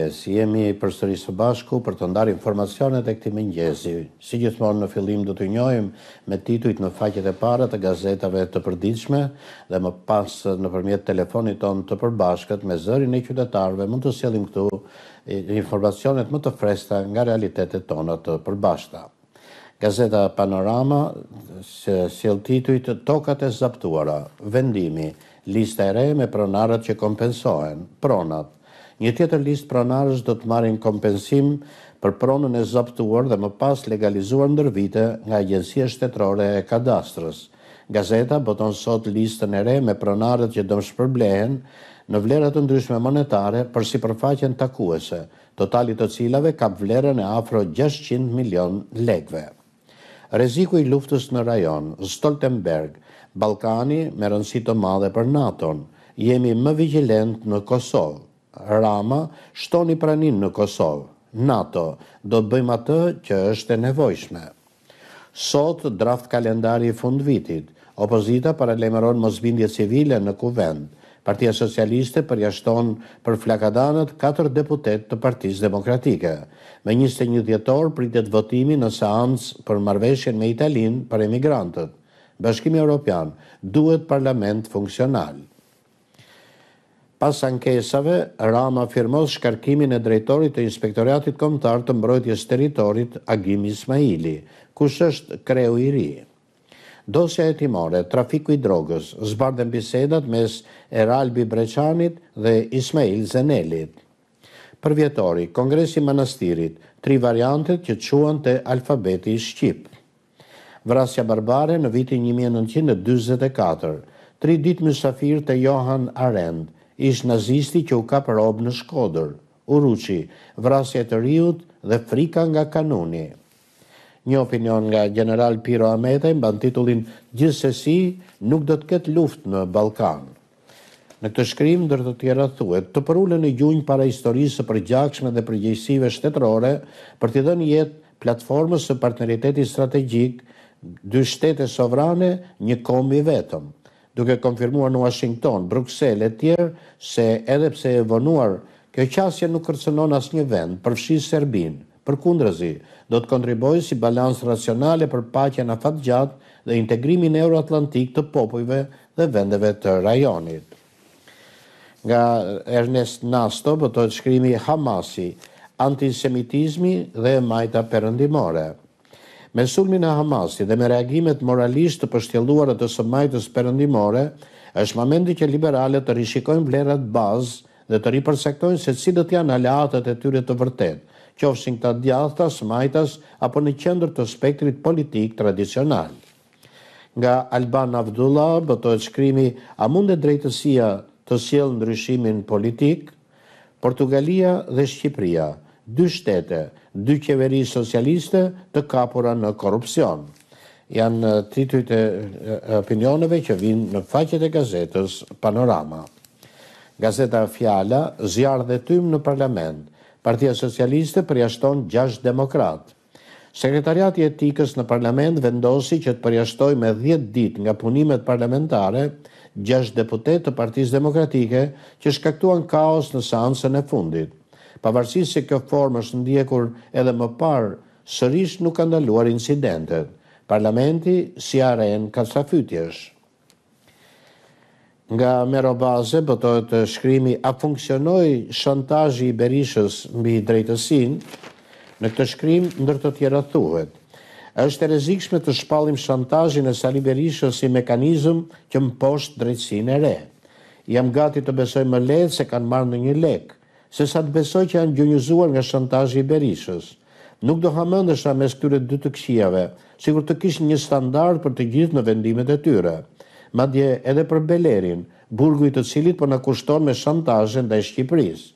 mëngjes. Jemi përsëri së bashku për të ndarë informacionet e këtij mëngjesi. Si gjithmonë në fillim do të njohim me titujt në faqet e para të gazetave të përditshme dhe më pas nëpërmjet telefonit ton të përbashkët me zërin e qytetarëve mund të sjellim këtu informacionet më të freskëta nga realitetet tona të përbashkëta. Gazeta Panorama se sjell titujt Tokat e zaptuara, vendimi, lista e re me pronarët që kompensohen, pronat Një tjetër listë pronarës do të marrin kompensim për pronën e zoptuar dhe më pas legalizuar ndër vite nga Agjensia Shtetërore e Kadastrës. Gazeta boton sot listën e re me pronarët që do shpërblehen në vlerat të ndryshme monetare për si përfaqen takuese, totalit të cilave ka vlerën e afro 600 milion legve. Reziku i luftës në rajon, Stoltenberg, Balkani me rëndësi të madhe për NATO-n, jemi më vigilent në Kosovë. Rama, shtoni pranin në Kosovë. NATO do të bëjmë atë që është e nevojshme. Sot draft kalendari i fundvitit, opozita paralajmëron mosbindje civile në kuvend. Partia Socialiste përjashton për flakadanët katër deputet të Partisë Demokratike. Me 21 dhjetor pritet votimi në seancë për marrëveshjen me Italinë për emigrantët. Bashkimi Evropian duhet parlament funksional. Pas ankesave, Rama firmos shkarkimin e drejtorit e inspektoriatit komtar të mbrojtjes teritorit Agim Ismaili, kush është kreu i ri. Dosja e timore, trafiku i drogës, zbardën bisedat mes Eralbi Breçanit dhe Ismail Zenelit. Për vjetori, Kongresi Manastirit, tri variantet që quen të alfabeti i Shqipë. Vrasja barbare në vitin 1924, tri dit më safir të Johan Arendt, ish nazisti që u ka për obë në Shkodër, Uruqi, vrasje të riut dhe frika nga kanuni. Një opinion nga General Piro Ametaj në titullin Gjithsesi nuk do të ketë luft në Balkan. Në këtë shkrim, dërë të tjera thuet, të përullë në gjunjë para historisë së gjakshme dhe përgjëjsive shtetërore për të dhe jetë platformës së partneriteti strategjik dy shtete sovrane një kombi vetëm duke konfirmuar në Washington, Bruxelles e tjerë se edhe pse e vonuar, kjo qasje nuk kërcënon as një vend, përfshi Serbin, për kundrezi, do të kontriboj si balans racionale për pacja në fatë gjatë dhe integrimin euroatlantik të popujve dhe vendeve të rajonit. Nga Ernest Nasto, bëtojt shkrimi Hamasi, antisemitizmi dhe majta përëndimore. Me sulmin e Hamasit dhe me reagimet moralisht të pështjelluarët të sëmajtës përëndimore, është momenti që liberalet të rishikojnë vlerat bazë dhe të ripërsektojnë se cilët janë aleatët e tyre të vërtet, qofshin këta djathta, sëmajtës, apo në qendrë të spektrit politik tradicional. Nga Alban Avdulla, bëtojt shkrimi, a mund e drejtësia të sjellë ndryshimin politik, Portugalia dhe Shqipria – dy shtete, dy qeveri socialiste të kapura në korupcion. Janë titujt e opinioneve që vinë në faqet e gazetës Panorama. Gazeta Fjala zjarë dhe tym në parlament. Partia Socialiste përjashton 6 demokrat. Sekretariat i etikës në parlament vendosi që të përjashtoj me 10 dit nga punimet parlamentare 6 deputet të partiz demokratike që shkaktuan kaos në sansën e fundit pavarësisht se kjo formë është ndjekur edhe më parë, sërish nuk ka ndaluar incidentet. Parlamenti si arenë ka sa fytjesh. Nga mero baze, bëtojtë shkrimi, a funksionoj shantajji i berishës mbi drejtësin, në këtë shkrim ndër të tjera thuhet. është e rezikshme të shpalim shantajin e sali berishës si mekanizm që më poshtë drejtësin e re. Jam gati të besoj më ledhë se kanë marrë në një lekë se sa të besoj që janë gjënjëzuar nga shantajë i Berishës. Nuk do hamëndësha mes këtyre dy të si kur të kishë një standard për të gjithë në vendimet e tyre. Ma dje edhe për Belerin, burgu i të cilit për po në kushton me shantajën dhe Shqipërisë.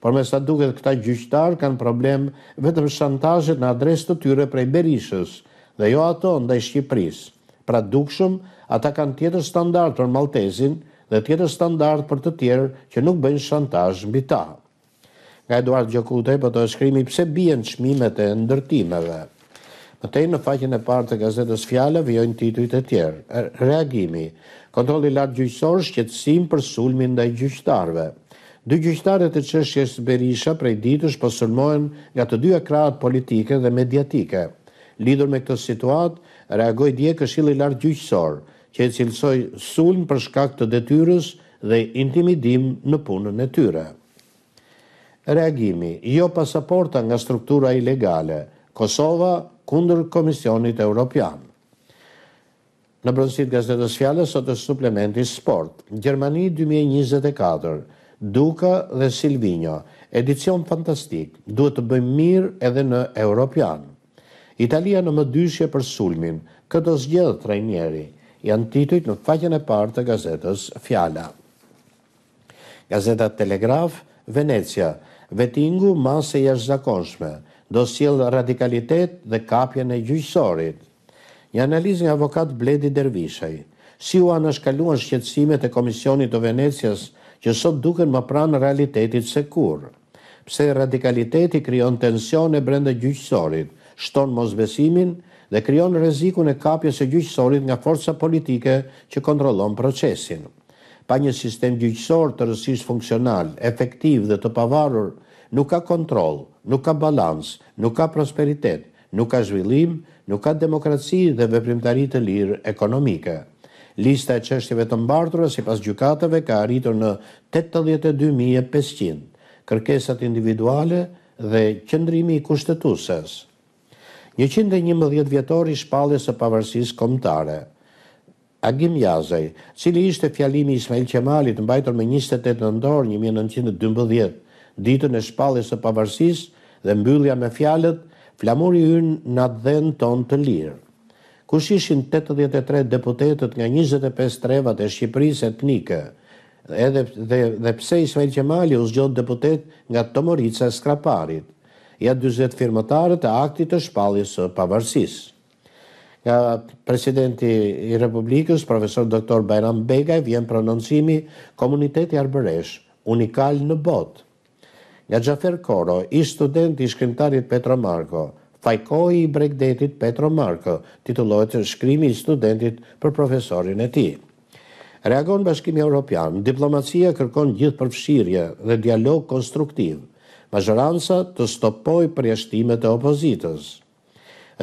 Por me sa duket këta gjyqtar kanë problem vetëm shantajët në adres të tyre prej Berishës dhe jo ato ndaj Shqipërisë. Pra dukshëm, ata kanë tjetër standard për Maltezin dhe tjetër standard për të tjerë që nuk bëjnë shantajë mbi ta nga Eduard Gjokute, për të shkrimi pse bijen qmimet e ndërtimeve. tej në faqin e partë të gazetës fjale, vjojnë titujt e tjerë. Er, reagimi, kontroli latë gjyqësor shqetsim për sulmin dhe gjyqëtarve. Dë gjyqtarët e qëshjes Berisha prej ditësh për po sulmojnë nga të dy ekratë politike dhe mediatike. Lidur me këtë situatë, reagoj dje këshili lartë gjyqësor, që e cilësoj sulm për shkak të detyrës dhe intimidim në punën e tyre reagimi, jo pasaporta nga struktura ilegale, Kosova kundër Komisionit Europian. Në brëndësit gazetës fjallës, sot është suplementi sport. Gjermani 2024, Duka dhe Silvino, edicion fantastik, duhet të bëjmë mirë edhe në Europian. Italia në më dyshje për sulmin, këtë zgjedhë trajnjeri, janë titujt në faqen e partë të gazetës fjalla. Gazeta Telegraf, Venecia, vetingu masë e jashtë zakonshme, do s'jel radikalitet dhe kapje në gjyqësorit. Një analiz nga avokat Bledi Dervishaj, si u anashkaluan shqetsimet e Komisionit të Venecias që sot duken më pranë realitetit se kur, pse radikaliteti kryon tensione brenda gjyqësorit, shton mosbesimin dhe kryon rezikun e kapjes e gjyqësorit nga forca politike që kontrolon procesin pa një sistem gjyqësor të rësisht funksional, efektiv dhe të pavarur, nuk ka kontrol, nuk ka balans, nuk ka prosperitet, nuk ka zhvillim, nuk ka demokraci dhe veprimtari të lirë ekonomike. Lista e qështjeve të mbartura si pas gjukatave ka arritur në 82.500, kërkesat individuale dhe qëndrimi i kushtetuses. 111 vjetori shpallës e pavarësisë komtare. Agim Jazaj, cili ishte fjalimi Ismail Qemalit në bajtër me 28 nëndor 1912, ditën e shpallis të pavarsis dhe mbyllja me fjalet, flamuri i në atë dhenë tonë të lirë. Kush ishin 83 deputetet nga 25 trevat e Shqipërisë etnike, edhe dhe, dhe pse Ismail Qemali u zgjodh deputet nga Tomorica Skraparit, ja 40 firmatarët e aktit të shpallis të pavarsisë nga presidenti i Republikës, profesor doktor Bajram Begaj, vjen prononcimi komuniteti arbëresh, unikal në botë. Nga Gjafer Koro, i student i shkrimtarit Petro Marko, fajkoj i bregdetit Petro Marko, titulojtë shkrimi i studentit për profesorin e ti. Reagon bashkimi Europian, diplomacia kërkon gjithë përfshirje dhe dialog konstruktiv, mazëranca të stopoj përjashtimet e opozitës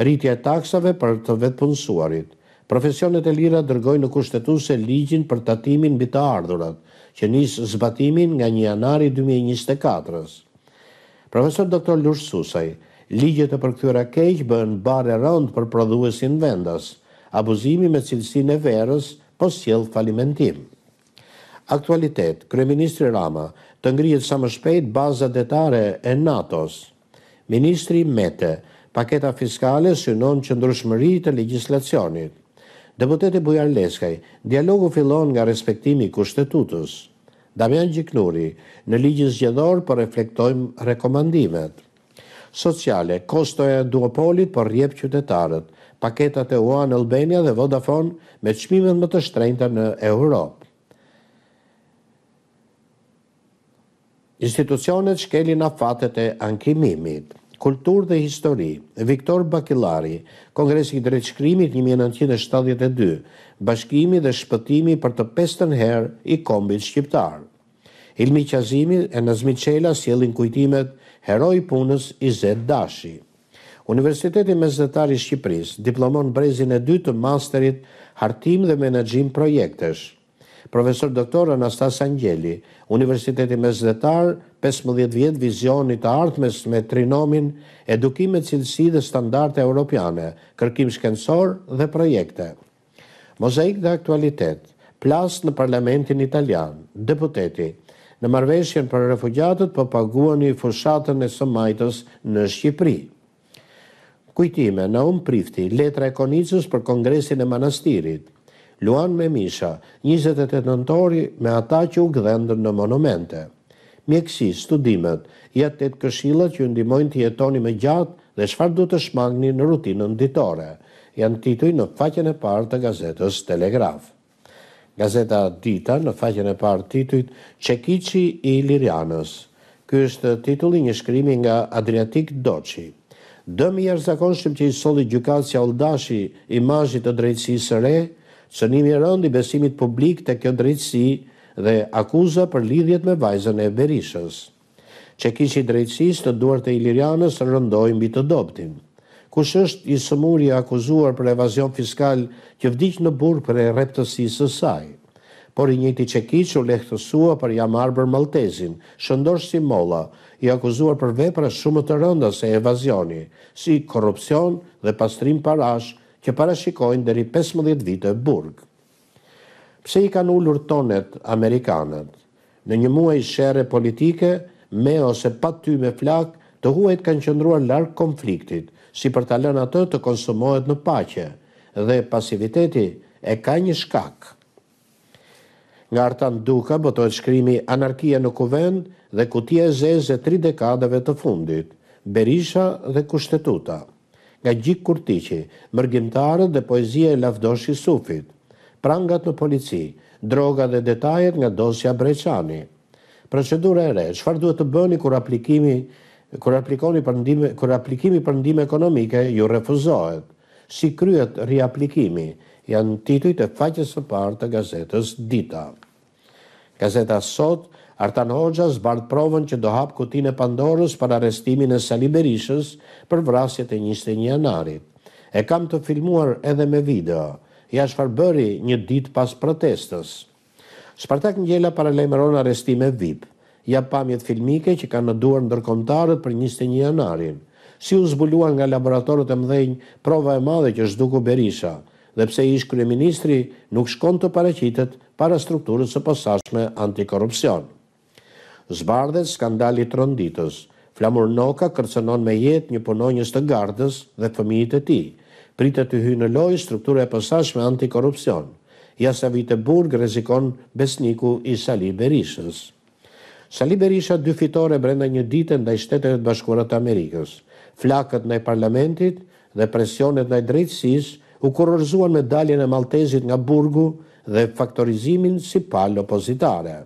rritje e taksave për të vetëpunësuarit. Profesionet e lira dërgojnë në kushtetu se ligjin për tatimin bita të ardhurat, që njësë zbatimin nga një janari 2024-ës. Profesor Dr. Lush Susaj, ligjet e për këtyra kejqë bën bare rënd për prodhuesin vendas, abuzimi me cilësin e verës, po s'jelë falimentim. Aktualitet, Kryeministri Rama të ngrijet sa më shpejt baza detare e NATO-s. Ministri Mete, paketa fiskale synon që ndryshmëri të legislacionit. Deputeti Bujar Leskaj, dialogu fillon nga respektimi kushtetutës. Damian Gjiknuri, në ligjës gjedor për po reflektojmë rekomandimet. Sociale, kostoja duopolit për po rjep qytetarët, paketat e ua në Albania dhe Vodafone me qmimet më të shtrejnëta në Europë. Institucionet shkelin afatet e ankimimit. Kultur dhe Histori, Viktor Bakilari, Kongresi i Drejtshkrimit 1972, Bashkimi dhe Shpëtimi për të pestën herë i kombit shqiptar. Ilmi Qazimi e Nazmi Qela sjelin kujtimet heroi punës i Zed Dashi. Universiteti Mesdhetari Shqipëris diplomon brezin e dy të masterit hartim dhe menagjim projektesh – Profesor doktor Anastas Angjeli, Universiteti Mesdhetar, 15 vjet vizioni të ardhmes me trinomin Edukim me cilësi dhe standarde europiane, kërkim shkencor dhe projekte. Mozaik dhe aktualitet, plas në parlamentin italian, deputeti, në marveshjen për refugjatët për po paguani fushatën e sëmajtës në Shqipri. Kujtime, në unë prifti, letra e konicës për kongresin e manastirit, Luan me Misha, 28 nëntori me ata që u gëdhendër në monumente. Mjekësi, studimet, jetë të të këshillat që ndimojnë të jetoni me gjatë dhe shfarë du të shmangni në rutinën ditore. Janë tituj në faqen e partë të gazetës Telegraf. Gazeta Dita në faqen e partë tituj Qekici i Lirianës. Ky është titulli një shkrimi nga Adriatik Doçi. Dëmi jërë zakonshëm që i soli gjukatësja oldashi imajit të së rejë, sënimi rëndi besimit publik të kjo drejtësi dhe akuza për lidhjet me vajzën e Berishës. Qekishi drejtësis të duart e Ilirianës rëndoi mbi të doptin. Kush është i sëmuri akuzuar për evazion fiskal që vdiq në burë për e reptësisë së saj? Por i njëti qekishi u lehtësua për jamar për Maltezin, shëndosh si Molla, i akuzuar për vepra shumë të rënda se evazioni, si korupcion dhe pastrim parash që parashikojnë dheri 15 vite e burg. Pse i kanë ullur tonet Amerikanët? Në një muaj shere politike, me ose pa ty me flak, të huajt kanë qëndruar larkë konfliktit, si për talen atë të konsumohet në pache, dhe pasiviteti e ka një shkak. Nga artan duka, bëtojt shkrimi anarkia në kuvend dhe kutje e zezë e tri dekadave të fundit, Berisha dhe Kushtetuta nga Gjik Kurtiqi, mërgjimtarët dhe poezia e lafdoshi Sufit, prangat në polici, droga dhe detajet nga dosja Breçani. Procedura e re, qëfar duhet të bëni kur aplikimi kur aplikoni për ndime, kur aplikimi për ekonomike ju refuzohet, si kryet riaplikimi, janë tituj të faqes për partë të gazetës Dita. Gazeta Sot, Artan Hoxha zbardh provën që do hap kutin e Pandorës për arestimin e Sali Berishës për vrasjet e 21 janarit. E kam të filmuar edhe me video. Ja çfarë bëri një ditë pas protestës. Spartak Ngjela paralajmëron arestime VIP. Ja pamjet filmike që kanë në duar dërkomtarët për 21 janarin. Si u zbulua nga laboratorët e mëdhenj prova e madhe që zhduku Berisha, dhe pse ish ministri nuk shkon të paraqitet para strukturës së posaçme antikorrupsion zbardhet skandali tronditës. Flamur Noka kërcenon me jet një punonjës të gardës dhe fëmijit e ti. Pritë të hy në loj struktura e pësash me antikorupcion. Jasa vite burg rezikon besniku i Sali Berishës. Sali Berisha dy fitore brenda një ditë ndaj shtetet e të bashkurat të Amerikës. Flakët ndaj parlamentit dhe presionet ndaj drejtsis u kurorzuan me daljen e maltezit nga burgu dhe faktorizimin si palë opozitare.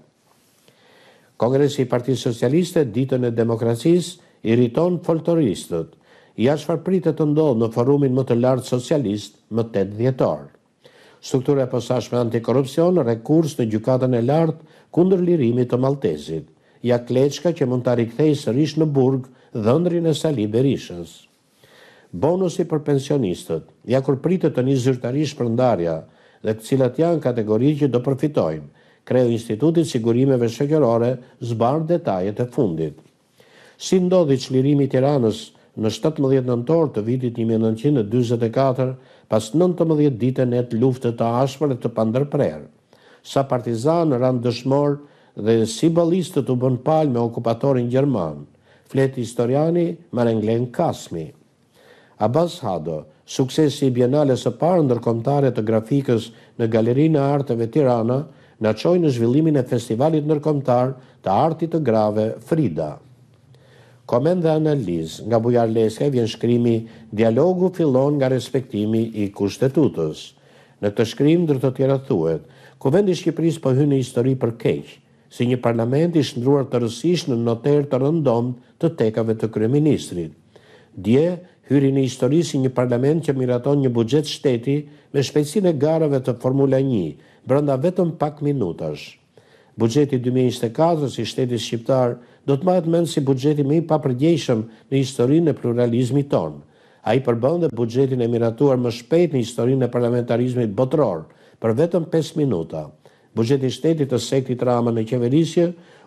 Kongresi i Parti Socialiste ditën e demokracisë irriton foltoristët. Ja çfarë pritë të ndodhë në forumin më të lartë socialist më 8 dhjetor. Struktura e posaçme antikorrupsion rekurs në gjykatën e lartë kundër lirimit të Malltezit. Ja Kleçka që mund të rikthejë sërish në burg dhëndrin e Sali Berishës. Bonusi për pensionistët, ja kur pritë të një zyrtarish për ndarja dhe cilat janë kategori që do përfitojnë kreu Institutit Sigurimeve Shëgjërore zbarë detajet e fundit. Si ndodhi lirimi tiranës në 17 nëntor të vitit 1924, pas 19 dite net luftet të ashpër e të pandërprerë, sa partizanë në randë dëshmorë dhe si balistët u bën palë me okupatorin Gjerman, fletë historiani Marenglen Kasmi. Abbas Hado, suksesi i bienales së parë ndërkombëtare të grafikës në Galerinë e Arteve Tirana, në qoj në zhvillimin e festivalit nërkomtar të artit të grave Frida. Komend dhe analiz nga Bujar Leska në vjen shkrimi dialogu fillon nga respektimi i kushtetutës. Në të shkrim dhe të tjera thuet, kuvendi Shqipëris për po hynë histori për keq, si një parlament i shndruar të rësish në noter të rëndom të tekave të kryeministrit. Dje, hyri në histori si një parlament që miraton një bugjet shteti me shpejsin e garave të Formula 1, brënda vetëm pak minutash. Bugjeti 2024 si shtetit shqiptar do të majtë mëndë si bugjeti me i papërgjeshëm në historinë e pluralizmi tonë. A i përbën dhe bugjetin e miratuar më shpejt në historinë e parlamentarizmit botror për vetëm 5 minuta. Bugjeti shtetit të sektit rama në kjeverisje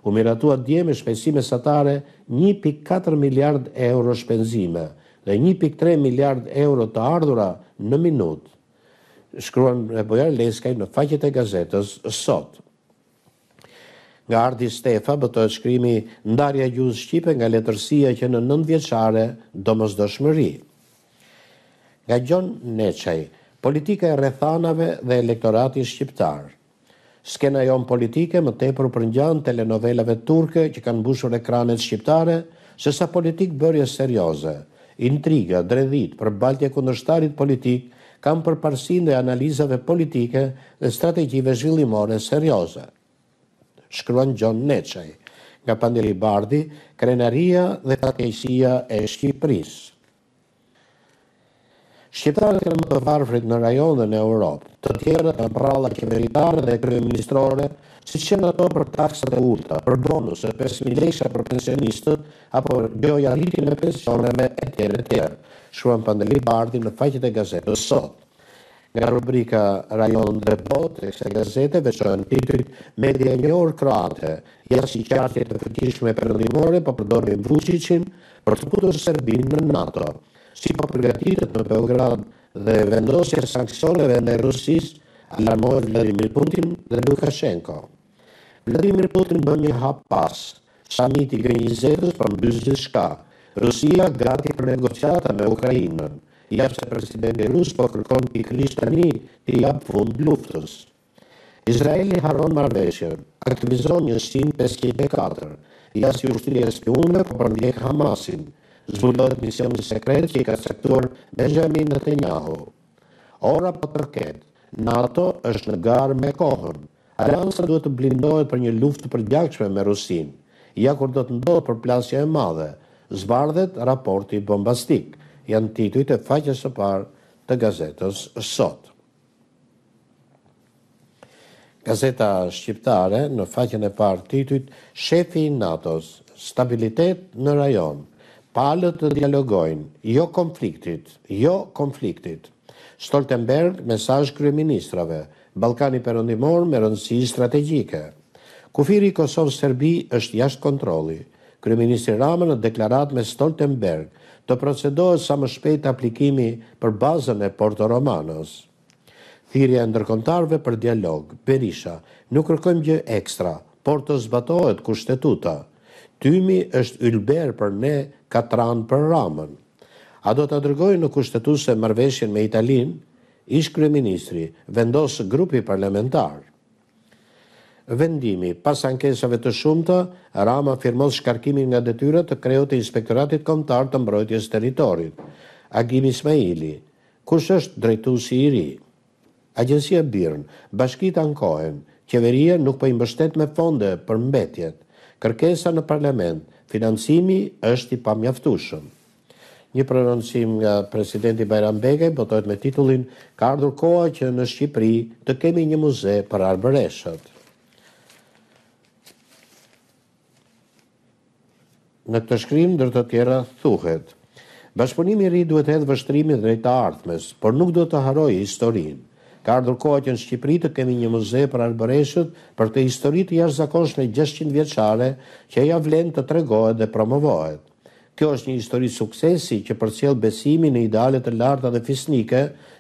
u miratua dje me shpesime satare 1.4 miljard euro shpenzime dhe 1.3 miljard euro të ardhura në minutë shkruan e Bojar Leskaj në faqet e gazetës sot. Nga Ardi Stefa e shkrimi ndarja gjuz Shqipe nga letërsia që në nëndjeqare do mësdo shmëri. Nga Gjon Neqaj, politika e rethanave dhe elektorati shqiptarë. Skena jonë politike më tepër për njën telenovelave turke që kanë bushur ekranet shqiptare, se sa politikë bërje serioze, intriga, dredhit për baltje kundërshtarit politikë, kam përparsin dhe analizave politike dhe strategjive zhvillimore serioze. Shkruan Gjon Neqaj, nga pandeli Bardi, krenaria dhe fatkejsia e Shqipëris. Shqiptarët kërë më të varfrit në rajonën e Europë, të tjera të prala qeveritarë dhe kryeministrore, si qenë ato për taksat e ulta, për bonuset, 5.000 smilesha për pensionistët, apo gjoja rritin e me e tjerë e tjerë. Shruan Pandeli Bardi në faqet e gazetë sot. Nga rubrika rajon dhe bot, e kse gazete, veçojnë titrit media një orë kroate, jasë i qartje të fëtishme për nëllimore, po përdojnë Vucicin për të putur sërbin në NATO, si për po përgatitët në Beograd dhe vendosje sankcioneve në Rusis, alarmojnë Vladimir Putin dhe Lukashenko. Vladimir Putin bën një hap pas samiti i G20-s për mbysë gjithçka. Rusia gati për negociata me Ukrainën. Ja se presidenti rus po kërkon të një tani të jap fund luftës. Izraeli haron marrëveshje, aktivizon një sin 504. Ja si ushtria e Sionit po përndjek Hamasin. Zbulohet mision i sekretë që i ka sektuar Benjamin Netanyahu. Ora po tërket, NATO është në garë me kohën. Aliansa duhet të blindohet për një luft të përgjakshme me Rusin, ja kur do të ndohet për plasja e madhe, zbardhet raporti bombastik, janë titujt e faqës e parë të gazetës sot. Gazeta Shqiptare në faqën e parë titujt Shefi Natos, stabilitet në rajon, palët të dialogojnë, jo konfliktit, jo konfliktit. Stoltenberg, mesaj kryeministrave, Ballkani Perëndimor me rëndësi strategjike. Kufiri Kosovë-Serbi është jashtë kontrolli. Kryeministri Rama në deklaratë me Stoltenberg të procedohet sa më shpejt aplikimi për bazën e Porto Romanos. Thirja e ndërkontarve për dialog, Berisha, nuk kërkojmë gjë ekstra, por të zbatohet kushtetuta. Tymi është ylber për ne, katran për ramën. A do të drgojë në kushtetuse mërveshjen me Italinë, ish kryeministri, vendos grupi parlamentar. Vendimi, pas ankesave të shumta, Rama firmos shkarkimin nga detyra të kreut të Inspektoratit Kombëtar të Mbrojtjes teritorit. Agim Ismaili. Kush është drejtuesi i ri? Agjencia BIRN, bashkitë ankohen, qeveria nuk po i mbështet me fonde për mbetjet. Kërkesa në parlament, financimi është i pamjaftueshëm një prononcim nga presidenti Bajram Begaj botohet me titullin Ka ardhur koha që në Shqipëri të kemi një muze për arbëreshët. Në këtë shkrim, dërë të tjera, thuhet. Bashpunimi i ri duhet hedhë vështrimi drejt të ardhmes, por nuk duhet të haroj historinë. Ka ardhur koha që në Shqipëri të kemi një muze për arbëreshët për të historit i jashtë zakonshme 600 vjeqare që ja vlen të tregohet dhe promovohet. Kjo është një histori suksesi që përcjell besimin në ideale të larta dhe fisnike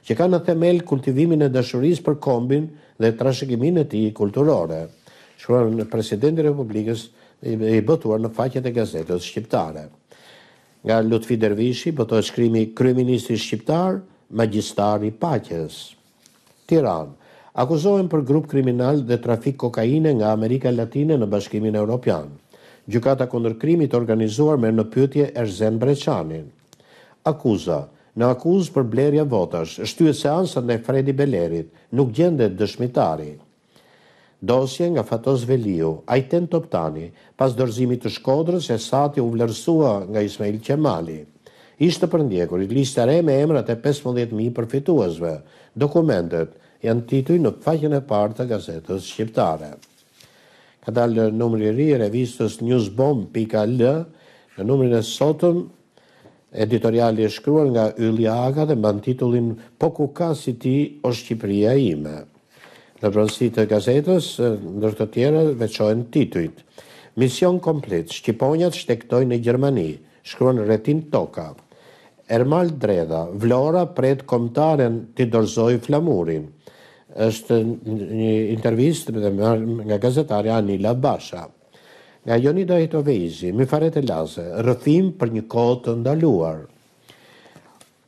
që kanë në themel kultivimin e dashurisë për kombin dhe trashëgiminë e tij kulturore. Shkruan në presidentin e Republikës dhe i botuar në faqet e gazetës shqiptare. Nga Lutfi Dervishi, bëto e shkrimi Kryeministri Shqiptar, Magjistar i paqes. Tiran, akuzohen për grup kriminal dhe trafik kokaine nga Amerika Latine në bashkimin e Europianë gjukata kundër krimit organizuar me në pytje Erzen Breçanin. Akuza, në akuzë për blerja votash, shtyë seansën e Fredi Belerit, nuk gjende dëshmitari. Dosje nga Fatos Veliu, Ajten optani pas dërzimit të shkodrës e sati u vlerësua nga Ismail Qemali. Ishte përndjekur i lista re me emrat e 15.000 përfituazve. Dokumentet janë tituj në fajën e partë të gazetës shqiptare ka dalë numri i ri i revistës newsbomb.al në numrin e sotëm editoriali është shkruar nga Ylli Aga dhe mban titullin Po ku ka si ti o Shqipëria ime. Në brëndësi të gazetës, ndër të tjera, veqojnë titujt. Mision komplet, Shqiponjat shtektoj në Gjermani, shkruan Retin Toka. Ermal Dreda, Vlora pret komtaren të dorzoj flamurin është një intervist nga gazetarja Anila Basha. Nga Jonida Hitovejzi, mi fare të lase, rëthim për një kohë të ndaluar.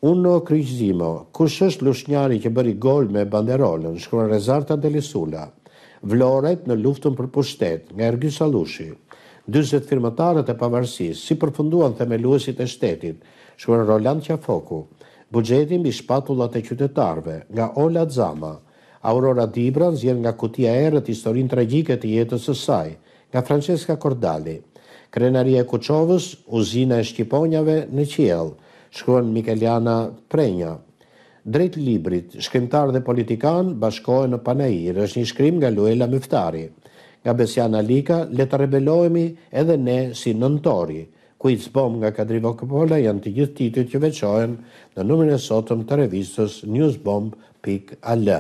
Unë në kush është lushnjari që bëri gol me banderolën, shkruan Rezarta Delisula, vloret në luftën për pushtet nga Ergy Salushi, 20 firmatarët e pavarësisë si përfunduan themeluesit e shtetit, shkruan Roland Qafoku, buxheti mbi shpatullat e qytetarëve nga Ola Zama, Aurora Dibra nëzjer nga kutia erët historin tragike të jetës së saj, nga Francesca Cordali. Krenaria e Kuqovës, uzina e Shqiponjave në Qiel, shkruan Mikeliana Prenja. Drejt librit, shkrimtar dhe politikan bashkojë në Panair, është një shkrim nga Luella Myftari. Nga Besiana Lika, le të rebelohemi edhe ne si nëntori, ku i cbom nga Kadrivo Kopola janë të gjithë titit që veqojen në numërin e sotëm të revistës newsbomb.al.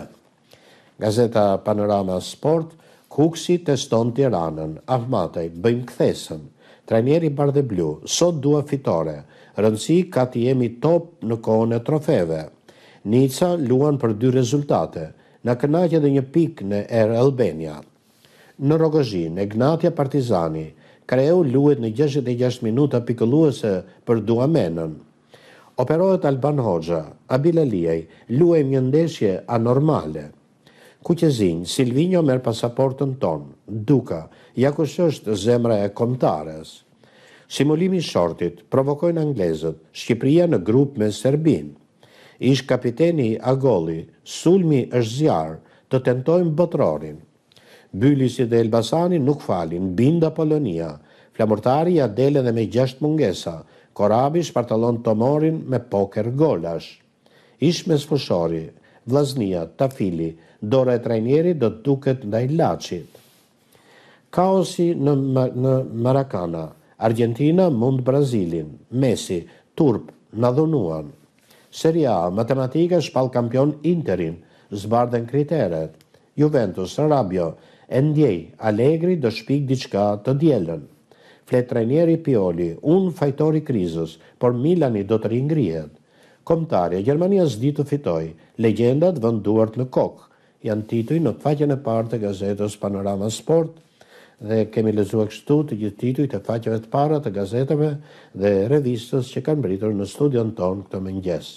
Gazeta Panorama Sport, Kuksi teston Tiranën, Ahmatej, bëjmë kthesën. Trajneri Bardhe Blu, sot dua fitore, rëndësi ka të jemi top në kohën e trofeve. Nica luan për dy rezultate, në kënaqje dhe një pik në Air Albania. Në Rogozhin, Egnatia Partizani, kreu luet në 66 minuta pikëlluese për duamenën. Operohet Alban Hoxha, Abil Alijaj, luem një ndeshje anormale kuqezinj, Silvino merë pasaportën ton, duka, ja kush është zemra e komtares. Simulimi shortit provokojnë anglezët, Shqipria në grup me Serbin. Ish kapiteni Agoli, sulmi është zjarë, të tentojnë botrorin. Byllisi dhe Elbasani nuk falin, binda Polonia, flamurtari ja dele dhe me gjasht mungesa, korabi shpartalon Tomorin me poker golash. Ish me sfushori, vlaznia, tafili, Dore e trajnerit do të duket ndaj lachit. Kaosi në, në Marakana, Argentina mund Brazilin, Messi, Turp, Nadhunuan. Serie A, matematika shpal kampion Interin, zbardhen kriteret. Juventus, Arabio, Ndjej, Allegri do shpik diçka të djelen. Flet trajneri Pioli, un fajtori krizës, por Milani do të ringrihet. Komtarja, Gjermania zdi të fitoj, legendat vënduart në kokë janë tituj në faqen e parë të gazetës Panorama Sport dhe kemi lezuar kështu të gjithë titujt të faqeve të para të gazetave dhe revistës që kanë mbritur në studion ton këtë mëngjes.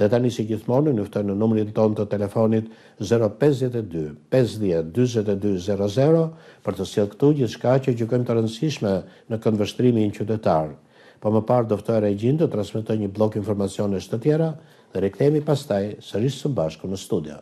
Dhe tani si gjithmonë ju ftoj në numrin ton të telefonit 052-50-42-00 për të sjetë këtu gjithë shka që gjukëm të rëndësishme në këndvështrimi në qytetar. Po më parë doftoj Regjin të transmitoj një blok informacione të tjera dhe rektemi pastaj së së bashku në studio.